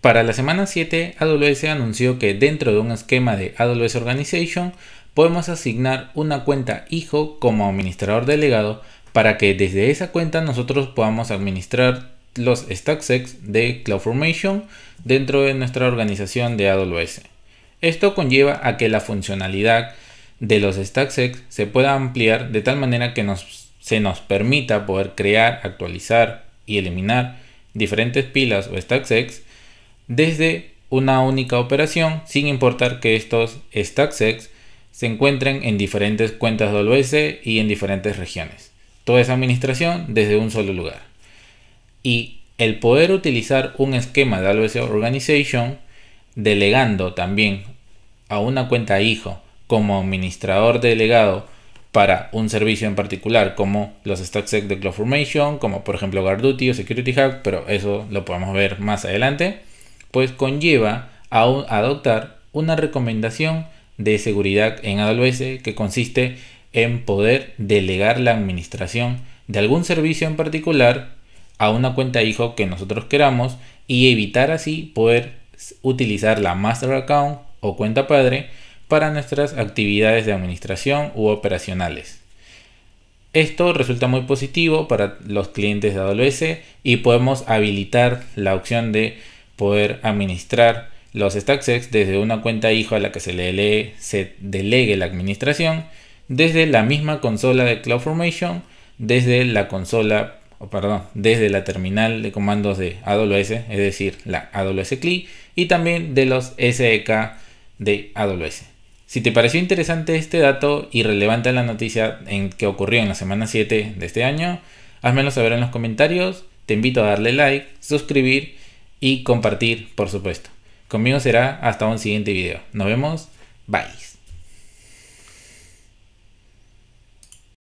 Para la semana 7, AWS anunció que dentro de un esquema de AWS Organization podemos asignar una cuenta hijo como administrador delegado para que desde esa cuenta nosotros podamos administrar los stacks de CloudFormation dentro de nuestra organización de AWS. Esto conlleva a que la funcionalidad de los stacks se pueda ampliar de tal manera que se nos permita poder crear, actualizar y eliminar diferentes pilas o stacks desde una única operación sin importar que estos stacksets se encuentren en diferentes cuentas de AWS y en diferentes regiones. Toda esa administración desde un solo lugar. Y el poder utilizar un esquema de AWS Organization delegando también a una cuenta hijo como administrador delegado para un servicio en particular como los stacksec de CloudFormation, como por ejemplo GuardDuty o Security Hub, pero eso lo podemos ver más adelante pues conlleva a, adoptar una recomendación de seguridad en AWS que consiste en poder delegar la administración de algún servicio en particular a una cuenta hijo que nosotros queramos y evitar así poder utilizar la master account o cuenta padre para nuestras actividades de administración u operacionales. Esto resulta muy positivo para los clientes de AWS y podemos habilitar la opción de poder administrar los stacks desde una cuenta hijo a la que se, le delegue, se delegue la administración desde la misma consola de CloudFormation, desde la consola, perdón, desde la terminal de comandos de AWS, es decir, la AWS CLI, y también de los SDK e de AWS. Si te pareció interesante este dato y relevante la noticia en que ocurrió en la semana 7 de este año, házmelo saber en los comentarios, te invito a darle like, suscribir y compartir, por supuesto. Conmigo será hasta un siguiente video. Nos vemos. Bye.